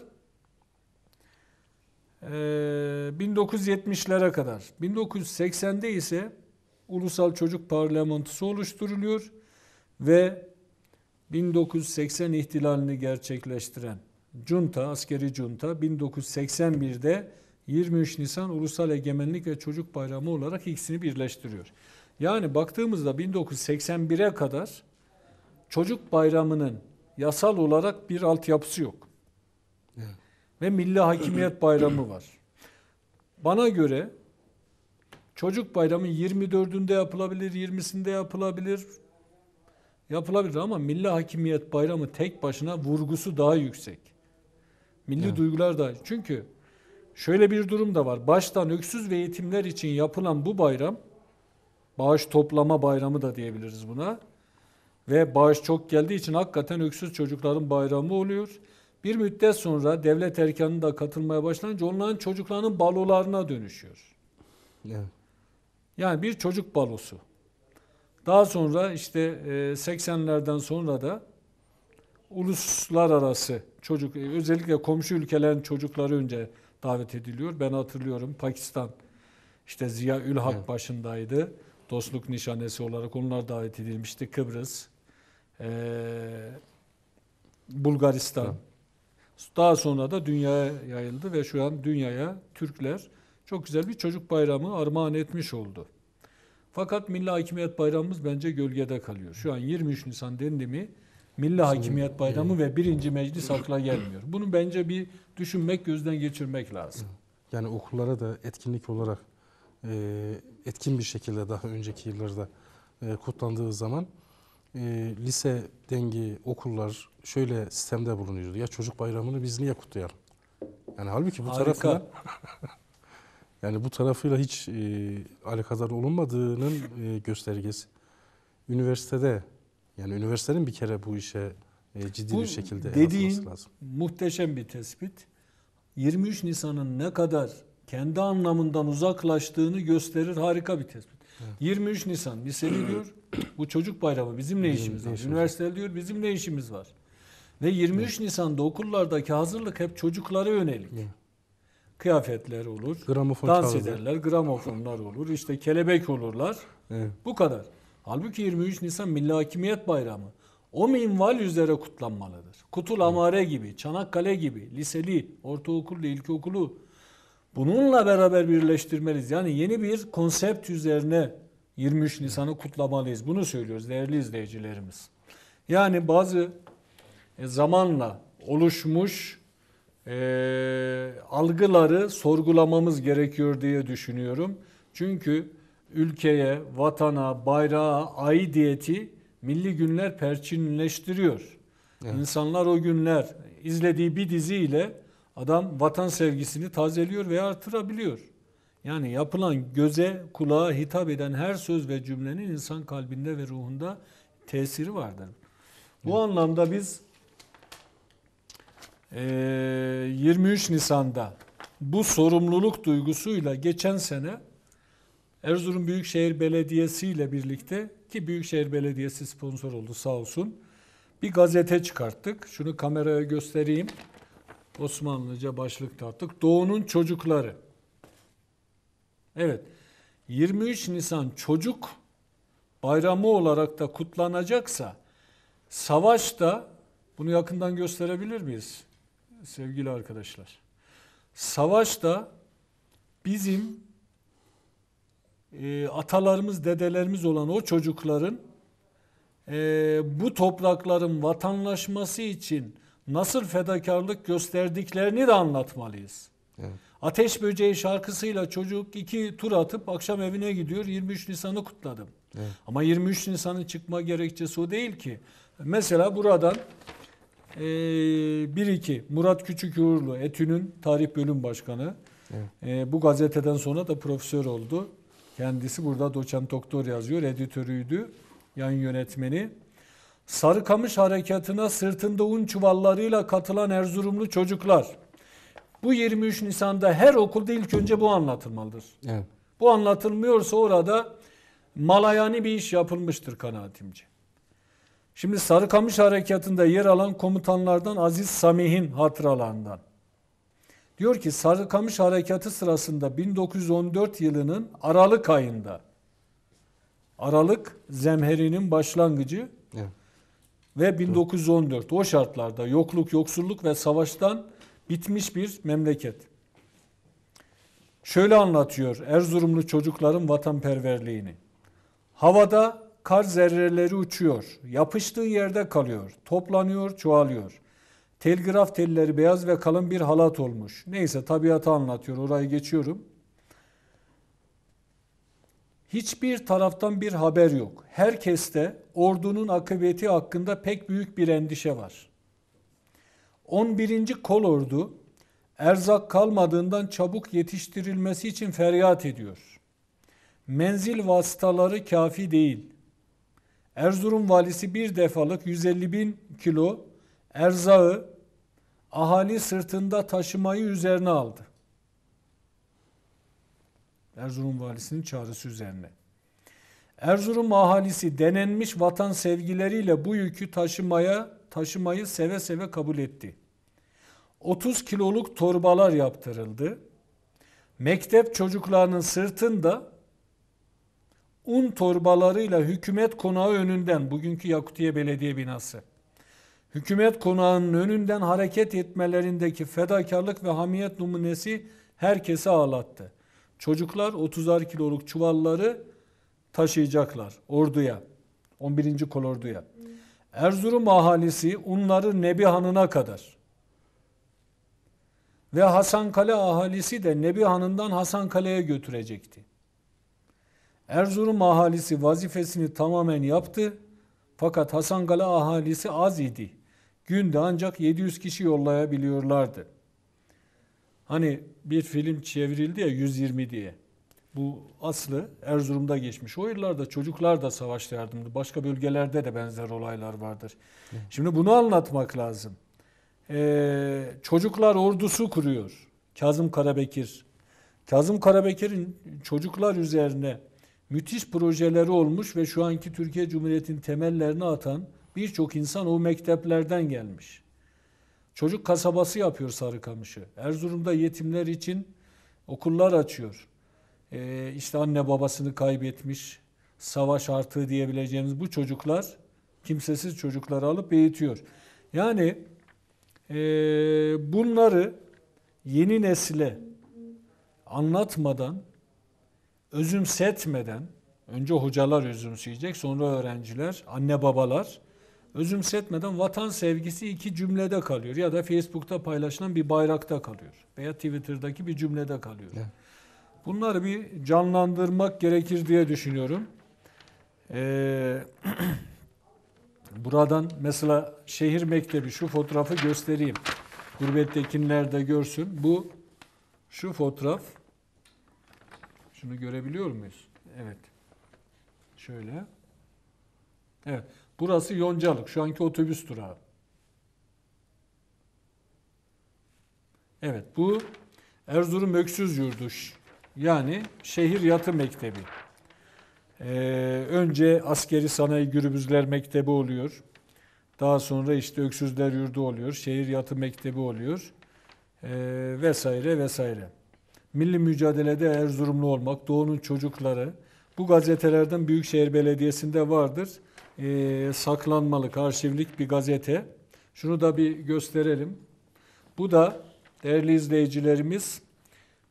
e, ee, 1970'lere kadar. 1980'de ise Ulusal Çocuk Parlamentosu oluşturuluyor ve 1980 ihtilalini gerçekleştiren junta, askeri junta 1981'de 23 Nisan Ulusal Egemenlik ve Çocuk Bayramı olarak ikisini birleştiriyor. Yani baktığımızda 1981'e kadar çocuk bayramının yasal olarak bir altyapısı yok ve Milli Hakimiyet Bayramı var. Bana göre çocuk bayramı 24'ünde yapılabilir, 20'sinde yapılabilir. Yapılabilir ama Milli Hakimiyet Bayramı tek başına vurgusu daha yüksek. Milli evet. duygular da çünkü şöyle bir durum da var. Baştan öksüz ve yetimler için yapılan bu bayram bağış toplama bayramı da diyebiliriz buna. Ve bağış çok geldiği için hakikaten öksüz çocukların bayramı oluyor. Bir müddet sonra devlet erkanı da katılmaya başlanınca onların çocuklarının balolarına dönüşüyor. Yani bir çocuk balosu. Daha sonra işte 80'lerden e, sonra da uluslararası çocuk e, özellikle komşu ülkelerin çocukları önce davet ediliyor. Ben hatırlıyorum Pakistan işte Ziya Ülhak evet. başındaydı. Dostluk nişanesi olarak onlar davet edilmişti. Kıbrıs, ee, Bulgaristan. Evet. Daha sonra da dünyaya yayıldı ve şu an dünyaya Türkler çok güzel bir çocuk bayramı armağan etmiş oldu. Fakat Milli Hakimiyet Bayramımız bence gölgede kalıyor. Şu an 23 Nisan dendi mi Milli Hakimiyet Bayramı ve birinci meclis akla gelmiyor. Bunu bence bir düşünmek, gözden geçirmek lazım. Yani okullara da etkinlik olarak e, etkin bir şekilde daha önceki yıllarda e, kutlandığı zaman e, lise dengi okullar şöyle sistemde bulunuyordu. Ya çocuk bayramını biz niye kutlayalım? Yani halbuki bu Harika. yani bu tarafıyla hiç e, alakadar olunmadığının e, göstergesi. Üniversitede yani üniversitenin bir kere bu işe e, ciddi bu bir şekilde dediğin lazım. muhteşem bir tespit. 23 Nisan'ın ne kadar kendi anlamından uzaklaştığını gösterir harika bir tespit. Evet. 23 Nisan biz seni diyor bu çocuk bayramı bizim ne işimiz var? Üniversite diyor bizim ne işimiz var? Ve 23 evet. Nisan'da okullardaki hazırlık hep çocuklara yönelik. Evet. Kıyafetler olur, Gramofon dans çaldı. ederler, gramofonlar olur, işte kelebek olurlar. Evet. Bu kadar. Halbuki 23 Nisan Milli Hakimiyet Bayramı. O minval üzere kutlanmalıdır. Kutul Amare gibi, Çanakkale gibi, liseli, ortaokul ile ilkokulu Bununla beraber birleştirmeliyiz. Yani yeni bir konsept üzerine 23 Nisan'ı kutlamalıyız. Bunu söylüyoruz değerli izleyicilerimiz. Yani bazı e, zamanla oluşmuş e, algıları sorgulamamız gerekiyor diye düşünüyorum. Çünkü ülkeye, vatana, bayrağa, aidiyeti milli günler perçinleştiriyor. Evet. İnsanlar o günler izlediği bir diziyle Adam vatan sevgisini tazeliyor ve artırabiliyor. Yani yapılan göze, kulağa hitap eden her söz ve cümlenin insan kalbinde ve ruhunda tesiri vardır. Bu evet. anlamda biz 23 Nisan'da bu sorumluluk duygusuyla geçen sene Erzurum Büyükşehir Belediyesi ile birlikte ki Büyükşehir Belediyesi sponsor oldu sağ olsun. Bir gazete çıkarttık. Şunu kameraya göstereyim. Osmanlıca başlık attık. Doğu'nun çocukları. Evet. 23 Nisan çocuk bayramı olarak da kutlanacaksa savaşta bunu yakından gösterebilir miyiz sevgili arkadaşlar? Savaşta bizim e, atalarımız, dedelerimiz olan o çocukların e, bu toprakların vatanlaşması için nasıl fedakarlık gösterdiklerini de anlatmalıyız. Evet. Ateş Böceği şarkısıyla çocuk iki tur atıp akşam evine gidiyor 23 Nisan'ı kutladım. Evet. Ama 23 Nisan'ın çıkma gerekçesi o değil ki. Mesela buradan e, 1-2 Murat Küçük Uğurlu Etü'nün tarih bölüm başkanı. Evet. E, bu gazeteden sonra da profesör oldu. Kendisi burada doçent doktor yazıyor. Editörüydü. Yan yönetmeni. Sarıkamış harekatına sırtında un çuvallarıyla katılan Erzurumlu çocuklar. Bu 23 Nisan'da her okulda ilk önce bu anlatılmalıdır. Evet. Bu anlatılmıyorsa orada malayani bir iş yapılmıştır kanaatimce. Şimdi Sarıkamış Harekatı'nda yer alan komutanlardan Aziz Samih'in hatıralarından. Diyor ki Sarıkamış Harekatı sırasında 1914 yılının Aralık ayında Aralık zemherinin başlangıcı evet ve 1914 o şartlarda yokluk, yoksulluk ve savaştan bitmiş bir memleket. Şöyle anlatıyor Erzurumlu çocukların vatanperverliğini. Havada kar zerreleri uçuyor, yapıştığı yerde kalıyor, toplanıyor, çoğalıyor. Telgraf telleri beyaz ve kalın bir halat olmuş. Neyse tabiatı anlatıyor, orayı geçiyorum. Hiçbir taraftan bir haber yok. Herkeste ordunun akıbeti hakkında pek büyük bir endişe var. 11. Kolordu erzak kalmadığından çabuk yetiştirilmesi için feryat ediyor. Menzil vasıtaları kafi değil. Erzurum valisi bir defalık 150 bin kilo erzağı ahali sırtında taşımayı üzerine aldı. Erzurum valisinin çağrısı üzerine. Erzurum ahalisi denenmiş vatan sevgileriyle bu yükü taşımaya taşımayı seve seve kabul etti. 30 kiloluk torbalar yaptırıldı. Mektep çocuklarının sırtında un torbalarıyla hükümet konağı önünden, bugünkü Yakutiye Belediye binası, hükümet konağının önünden hareket etmelerindeki fedakarlık ve hamiyet numunesi herkese ağlattı. Çocuklar 30'ar kiloluk çuvalları taşıyacaklar orduya. 11. kolorduya. Erzurum ahalisi onları Nebi Hanı'na kadar. Ve Hasan Kale ahalisi de Nebi Hanı'ndan Kale'ye götürecekti. Erzurum ahalisi vazifesini tamamen yaptı. Fakat Hasan Kale ahalisi az idi. Günde ancak 700 kişi yollayabiliyorlardı. Hani bir film çevrildi ya 120 diye. Bu aslı Erzurum'da geçmiş. O yıllarda çocuklar da savaşta yardımdı. Başka bölgelerde de benzer olaylar vardır. Hı. Şimdi bunu anlatmak lazım. Ee, çocuklar ordusu kuruyor. Kazım Karabekir. Kazım Karabekir'in çocuklar üzerine müthiş projeleri olmuş ve şu anki Türkiye Cumhuriyeti'nin temellerini atan birçok insan o mekteplerden gelmiş. Çocuk kasabası yapıyor Sarıkamış'ı. Erzurum'da yetimler için okullar açıyor. Ee, işte anne babasını kaybetmiş, savaş artığı diyebileceğimiz bu çocuklar kimsesiz çocukları alıp eğitiyor. Yani e, bunları yeni nesile anlatmadan, özümsetmeden, önce hocalar özümseyecek, sonra öğrenciler, anne babalar özümsetmeden vatan sevgisi iki cümlede kalıyor. Ya da Facebook'ta paylaşılan bir bayrakta kalıyor. Veya Twitter'daki bir cümlede kalıyor. Evet. Bunları bir canlandırmak gerekir diye düşünüyorum. Ee, buradan mesela şehir mektebi şu fotoğrafı göstereyim. Gurbettekinler de görsün. Bu şu fotoğraf. Şunu görebiliyor muyuz? Evet. Şöyle. Evet. Burası Yoncalık. Şu anki otobüs durağı. Evet bu Erzurum Öksüz Yurduş. Yani şehir yatı mektebi. Ee, önce askeri sanayi gürbüzler mektebi oluyor. Daha sonra işte öksüzler yurdu oluyor. Şehir yatı mektebi oluyor. Ee, vesaire vesaire. Milli mücadelede Erzurumlu olmak, Doğu'nun çocukları. Bu gazetelerden Büyükşehir Belediyesi'nde vardır e, saklanmalık, arşivlik bir gazete. Şunu da bir gösterelim. Bu da değerli izleyicilerimiz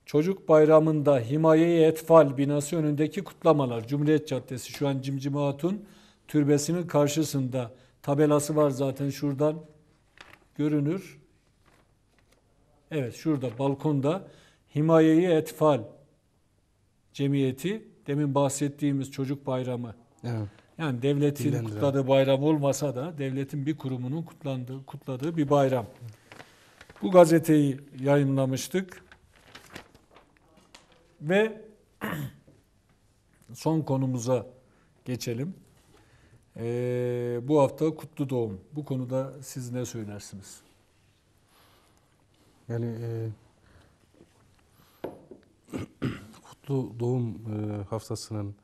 Çocuk Bayramı'nda Himaye-i Etfal binası önündeki kutlamalar. Cumhuriyet Caddesi şu an Cimcime Hatun türbesinin karşısında tabelası var zaten şuradan görünür. Evet şurada balkonda Himaye-i Etfal Cemiyeti demin bahsettiğimiz çocuk bayramı. Evet. Yani devletin kutladığı bayram olmasa da devletin bir kurumunun kutlandığı, kutladığı bir bayram. Bu gazeteyi yayınlamıştık. Ve son konumuza geçelim. Ee, bu hafta kutlu doğum. Bu konuda siz ne söylersiniz? Yani e, kutlu doğum e, haftasının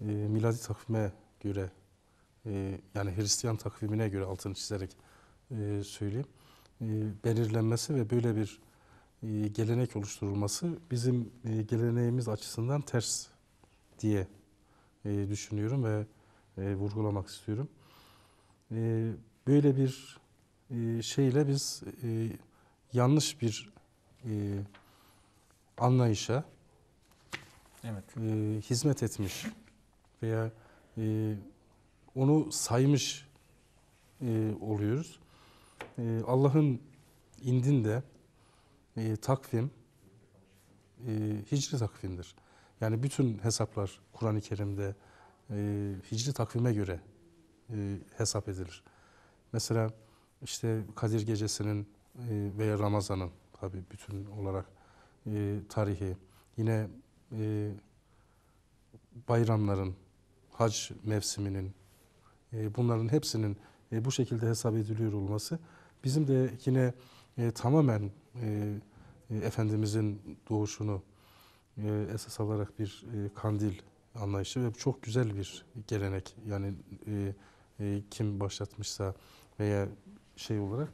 e, miladi takvime göre e, yani Hristiyan takvimine göre altını çizerek e, söyleyeyim e, belirlenmesi ve böyle bir gelenek oluşturulması bizim geleneğimiz açısından ters diye düşünüyorum ve vurgulamak istiyorum. böyle bir şeyle biz yanlış bir anlayışa evet. hizmet etmiş veya e, onu saymış e, oluyoruz. E, Allah'ın indinde e, takvim e, hicri takvimdir. Yani bütün hesaplar Kur'an-ı Kerim'de e, hicri takvime göre e, hesap edilir. Mesela işte Kadir Gecesi'nin e, veya Ramazan'ın tabi bütün olarak e, tarihi yine e, bayramların hac mevsiminin e, bunların hepsinin e, bu şekilde hesap ediliyor olması bizim de yine e, tamamen e, e, Efendimizin doğuşunu e, esas alarak bir e, kandil anlayışı ve çok güzel bir gelenek yani e, e, kim başlatmışsa veya şey olarak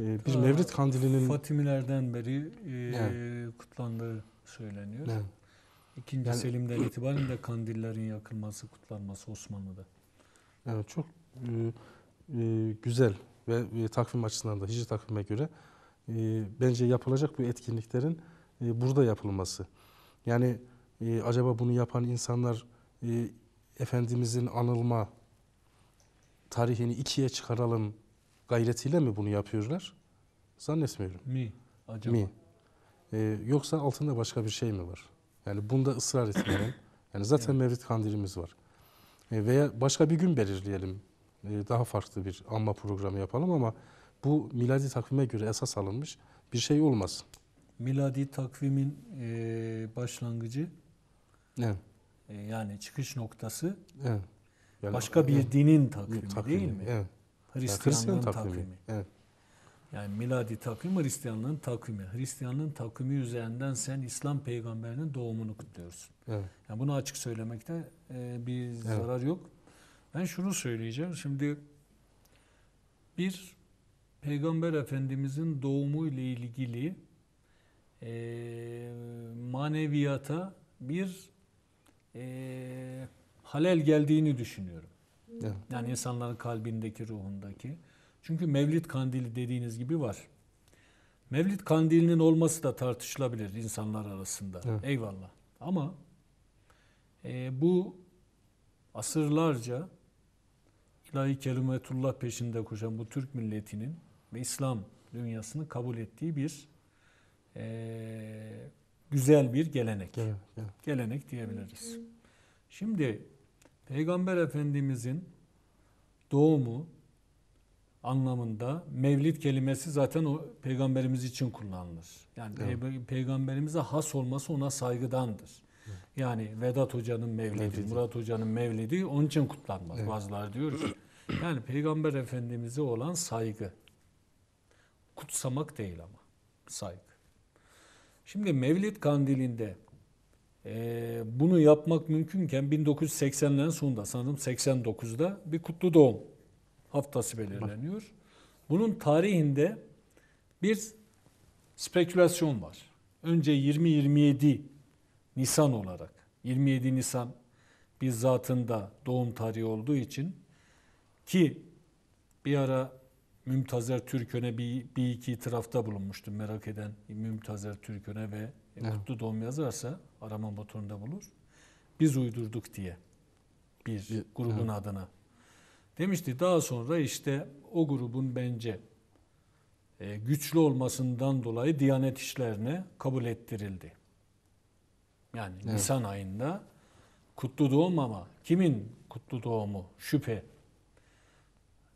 e, bir mevlid kandilinin Fatimilerden beri e, yani. kutlandığı söyleniyor. Evet. İkinci yani, Selim'den itibaren de kandillerin yakılması, kutlanması Osmanlı'da. Evet çok e, e, güzel ve e, takvim açısından da Hicri takvime göre e, bence yapılacak bu etkinliklerin e, burada yapılması. Yani e, acaba bunu yapan insanlar e, Efendimizin anılma tarihini ikiye çıkaralım gayretiyle mi bunu yapıyorlar? Zannetmiyorum. Mi? Acaba? Mi? E, yoksa altında başka bir şey mi var? Yani bunda ısrar etmenin, Yani zaten evet. Mevlid kandilimiz var. E veya başka bir gün belirleyelim. E daha farklı bir anma programı yapalım ama bu miladi takvime göre esas alınmış bir şey olmaz. Miladi takvimin e, başlangıcı evet. E, yani çıkış noktası evet. yani, başka bir evet. dinin takvimi, takvimi değil mi? Evet. Hristiyanlığın Hristiyan takvimi. takvimi. Evet. Yani miladi takvim Hristiyanlığın takvimi. Hristiyanlığın takvimi üzerinden sen İslam peygamberinin doğumunu kutluyorsun. Evet. Yani bunu açık söylemekte e, bir evet. zarar yok. Ben şunu söyleyeceğim. Şimdi bir peygamber efendimizin doğumu ile ilgili e, maneviyata bir e, halel geldiğini düşünüyorum. Evet. Yani insanların kalbindeki, ruhundaki. Çünkü Mevlid kandili dediğiniz gibi var. Mevlid kandilinin olması da tartışılabilir insanlar arasında. Evet. Eyvallah. Ama e, bu asırlarca ilahi kelimetullah peşinde koşan bu Türk milletinin ve İslam dünyasını kabul ettiği bir e, güzel bir gelenek. Gelenek, evet. gelenek diyebiliriz. Şimdi Peygamber Efendimizin doğumu, anlamında mevlid kelimesi zaten o peygamberimiz için kullanılır. Yani evet. peygamberimize has olması ona saygıdandır. Evet. Yani Vedat Hoca'nın mevlidi, mevlidi, Murat Hoca'nın mevlidi onun için kutlanmaz. Evet. Bazıları diyor ki yani peygamber efendimize olan saygı. Kutsamak değil ama saygı. Şimdi mevlid kandilinde e, bunu yapmak mümkünken 1980'lerin sonunda sanırım 89'da bir kutlu doğum haftası belirleniyor. Bunun tarihinde bir spekülasyon var. Önce 20-27 Nisan olarak 27 Nisan bizzatında doğum tarihi olduğu için ki bir ara Mümtazer Türkön'e bir, bir iki itirafta bulunmuştum merak eden Mümtazer Türkön'e ve evet. Kutlu Doğum yazarsa arama motorunda bulur. Biz uydurduk diye bir grubun evet. adına Demişti daha sonra işte o grubun bence e, güçlü olmasından dolayı Diyanet işlerine kabul ettirildi. Yani evet. Nisan ayında kutlu doğum ama kimin kutlu doğumu şüphe.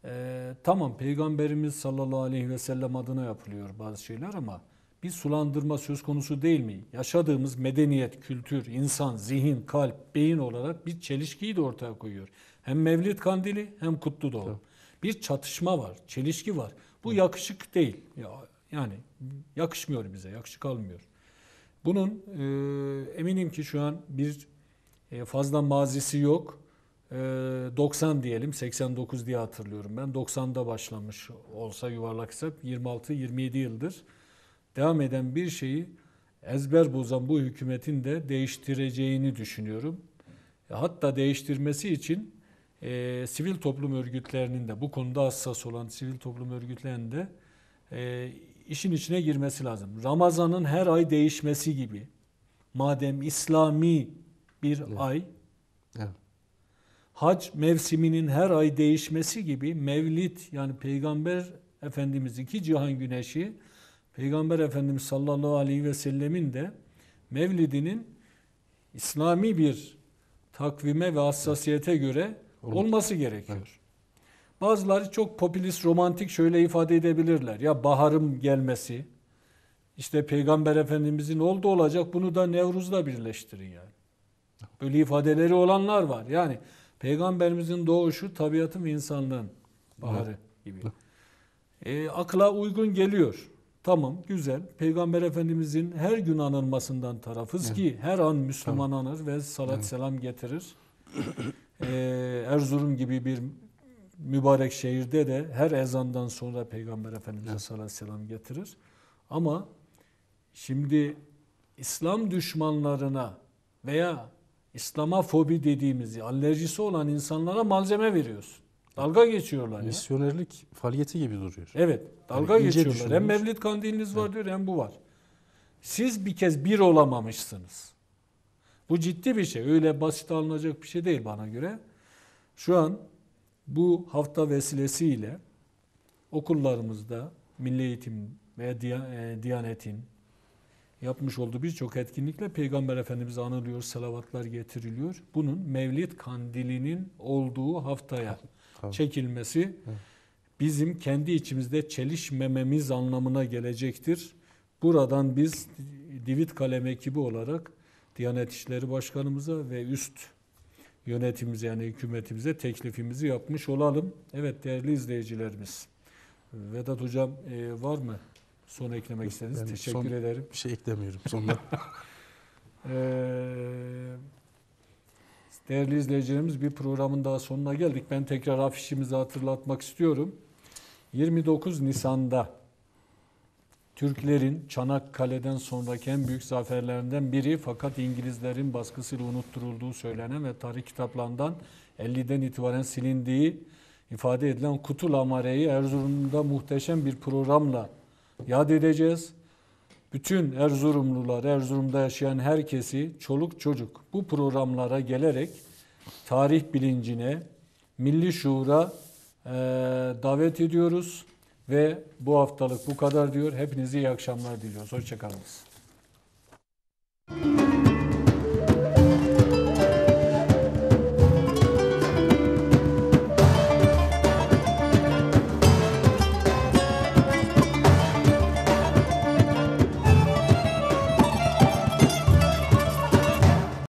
E, tamam Peygamberimiz sallallahu aleyhi ve sellem adına yapılıyor bazı şeyler ama bir sulandırma söz konusu değil mi? Yaşadığımız medeniyet, kültür, insan, zihin, kalp, beyin olarak bir çelişkiyi de ortaya koyuyor. Hem Mevlid Kandili hem Kutlu Doğum. Tabii. Bir çatışma var, çelişki var. Bu Hı. yakışık değil. Ya, yani yakışmıyor bize, yakışık almıyor. Bunun e, eminim ki şu an bir e, fazla mazisi yok. E, 90 diyelim, 89 diye hatırlıyorum ben. 90'da başlamış olsa yuvarlak hesap 26-27 yıldır devam eden bir şeyi ezber bozan bu hükümetin de değiştireceğini düşünüyorum. E, hatta değiştirmesi için e, sivil toplum örgütlerinin de bu konuda hassas olan sivil toplum örgütlerinin de e, işin içine girmesi lazım. Ramazan'ın her ay değişmesi gibi madem İslami bir evet. ay evet. hac mevsiminin her ay değişmesi gibi mevlid yani peygamber Efendimiz iki cihan güneşi Peygamber Efendimiz sallallahu aleyhi ve sellemin de Mevlidinin İslami bir takvime ve hassasiyete göre Olması gerekiyor. Evet. Bazıları çok popülist, romantik şöyle ifade edebilirler. Ya baharım gelmesi, işte Peygamber Efendimizin oldu olacak bunu da Nevruz'la birleştirin yani. Böyle ifadeleri olanlar var. Yani Peygamberimizin doğuşu tabiatın ve insanlığın baharı evet. gibi. E, akla uygun geliyor. Tamam güzel. Peygamber Efendimizin her gün anılmasından tarafız evet. ki her an Müslüman tamam. anır ve salat evet. selam getirir. Ee, Erzurum gibi bir mübarek şehirde de her ezandan sonra Peygamber Efendimiz'e evet. sallallahu aleyhi ve sellem getirir. Ama şimdi İslam düşmanlarına veya İslam'a fobi dediğimiz alerjisi olan insanlara malzeme veriyorsun. Dalga geçiyorlar Misyonerlik ya. faaliyeti gibi duruyor. Evet dalga yani geçiyorlar. Hem mevlid kandiliniz var evet. diyor hem bu var. Siz bir kez bir olamamışsınız. Bu ciddi bir şey. Öyle basit alınacak bir şey değil bana göre. Şu an bu hafta vesilesiyle okullarımızda Milli Eğitim veya Diyanet'in e, yapmış olduğu birçok etkinlikle Peygamber Efendimiz anılıyor, salavatlar getiriliyor. Bunun Mevlid Kandili'nin olduğu haftaya çekilmesi bizim kendi içimizde çelişmememiz anlamına gelecektir. Buradan biz Divit Kalem ekibi olarak Diyanet İşleri Başkanımıza ve üst yönetimimize yani hükümetimize teklifimizi yapmış olalım. Evet değerli izleyicilerimiz. Vedat Hocam e, var mı? Son eklemek istediğiniz teşekkür son ederim. Bir şey eklemiyorum sonunda. ee, değerli izleyicilerimiz bir programın daha sonuna geldik. Ben tekrar afişimizi hatırlatmak istiyorum. 29 Nisan'da Türklerin Çanakkale'den sonraki en büyük zaferlerinden biri fakat İngilizlerin baskısıyla unutturulduğu söylenen ve tarih kitaplarından 50'den itibaren silindiği ifade edilen Kutul Amare'yi Erzurum'da muhteşem bir programla yad edeceğiz. Bütün Erzurumlular, Erzurum'da yaşayan herkesi, çoluk çocuk bu programlara gelerek tarih bilincine, milli şuura e, davet ediyoruz. Ve bu haftalık bu kadar diyor. Hepinize iyi akşamlar diliyoruz. Hoşçakalınız.